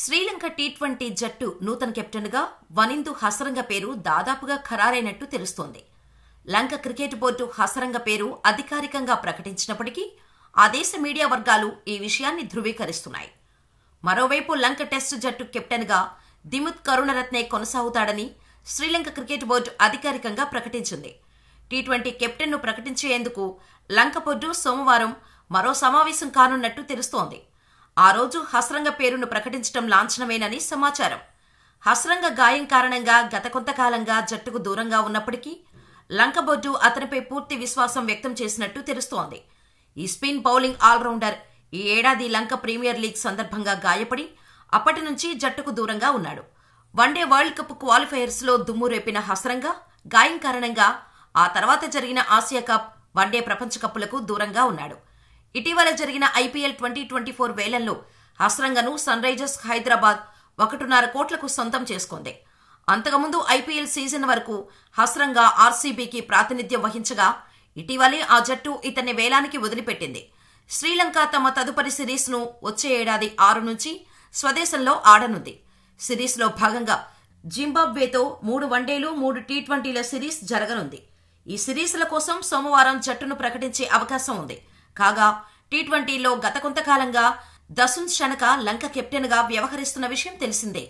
Sri Lanka T twenty జట్టు నూతన కెప్టెన్గా వనిందు హసరంగ పేరు దాదాపుగా ఖరారైనట్టు తెలుస్తోంది లంక క్రికెట్ బోర్డు హసరంగ పేరు అధికారికంగా ప్రకటించినప్పటికీ ఆ దేశ మీడియా వర్గాలు ఈ విషయాన్ని ధృవీకరిస్తున్నాయి మరోవైపు లంక టెస్టు జట్టు కెప్టెన్గా దిముత్ కరుణరత్నే కొనసాగుతాడని శ్రీలంక క్రికెట్ బోర్డు అధికారికంగా ప్రకటించింది టీ ట్వంటీ కెప్టెన్ను ప్రకటించేందుకు లంక బోర్డు సోమవారం మరో సమావేశం కానున్నట్టు తెలుస్తోంది ఆ రోజు హస్రంగ పేరును ప్రకటించడం లాంఛనమేనని సమాచారం హస్రంగ గాయం కారణంగా గత కొంతకాలంగా జట్టుకు దూరంగా ఉన్నప్పటికీ లంకబొడ్డు అతనిపై పూర్తి విశ్వాసం వ్యక్తం చేసినట్టు తెలుస్తోంది ఈ స్పిన్ బౌలింగ్ ఆల్రౌండర్ ఈ ఏడాది లంక ప్రీమియర్ లీగ్ సందర్భంగా గాయపడి అప్పటి నుంచి జట్టుకు దూరంగా ఉన్నాడు వన్డే వరల్డ్ కప్ లో దుమ్ము రేపిన హస్రంగ గాయం కారణంగా ఆ తర్వాత జరిగిన ఆసియా కప్ వన్డే ప్రపంచ కప్పులకు దూరంగా ఉన్నాడు ఇటీవల జరిగిన ఐపీఎల్ ట్వంటీ ట్వంటీ ఫోర్ వేలంలో హస్రంగను సన్ రైజర్స్ హైదరాబాద్ ఒకటిన్నర కోట్లకు సొంతం చేసుకుంది అంతకుముందు ఐపీఎల్ సీజన్ వరకు హస్రంగా ఆర్సీబీకి ప్రాతినిధ్యం వహించగా ఇటీవలే ఆ జట్టు ఇతన్ని వేలానికి వదిలిపెట్టింది శ్రీలంక తమ తదుపరి సిరీస్ను వచ్చే ఏడాది ఆరు నుంచి స్వదేశంలో ఆడనుంది సిరీస్లో భాగంగా జింబాబ్వేతో మూడు వన్డేలు మూడు టీ ట్వంటీల సిరీస్ జరగనుంది ఈ సిరీస్ల కోసం సోమవారం జట్టును ప్రకటించే అవకాశం ఉంది కాగా టీ ట్వంటీలో గత కొంతకాలంగా దసున్ షనక లంక కెప్టెన్గా వ్యవహరిస్తున్న విషయం తెలిసిందే